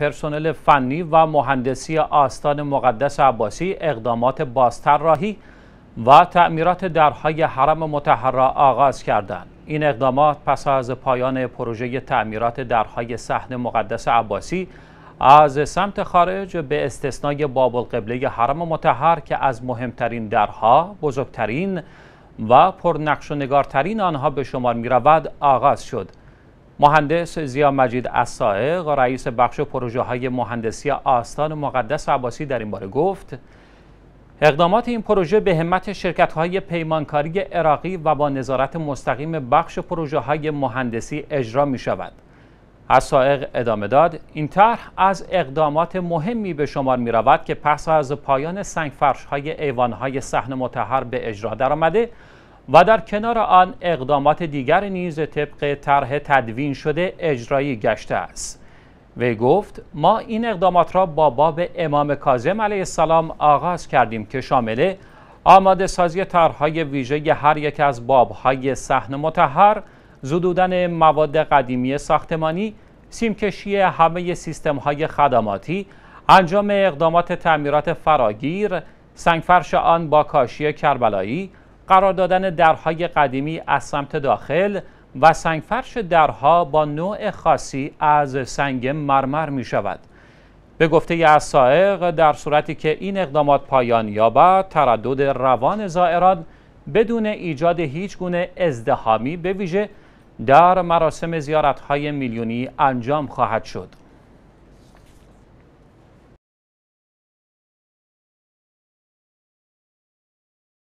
پرسنل فنی و مهندسی آستان مقدس عباسی اقدامات بازطراحی و تعمیرات درهای حرم را آغاز کردند. این اقدامات پس از پایان پروژه تعمیرات درهای صحن مقدس عباسی از سمت خارج به استثنای باب القبله حرم متحر که از مهمترین درها، بزرگترین و پرنقش و نگارترین آنها به شمار می رود آغاز شد. مهندس زیا مجید اسائق رئیس بخش پروژه های مهندسی آستان مقدس عباسی در این باره گفت اقدامات این پروژه به همت شرکت های پیمانکاری عراقی و با نظارت مستقیم بخش پروژه های مهندسی اجرا می شود. ادامه داد این طرح از اقدامات مهمی به شمار می رود که پس از پایان سنگ فرش های ایوان های سحن متحر به اجرا درآمده و در کنار آن اقدامات دیگر نیز طبق طرح تدوین شده اجرایی گشته است وی گفت ما این اقدامات را با باب امام کاظم علیه السلام آغاز کردیم که شامل آماده سازی طرحهای ویژه هر یک از بابهای صحن متحر زدودن مواد قدیمی ساختمانی سیمکشی همه سیستم های خدماتی انجام اقدامات تعمیرات فراگیر سنگفرش آن با کاشی کربلایی قرار دادن درهای قدیمی از سمت داخل و سنگفرش درها با نوع خاصی از سنگ مرمر می شود. به گفته از در صورتی که این اقدامات پایان یابد تردد روان زائران بدون ایجاد هیچ گونه ازدهامی به ویژه در مراسم های میلیونی انجام خواهد شد.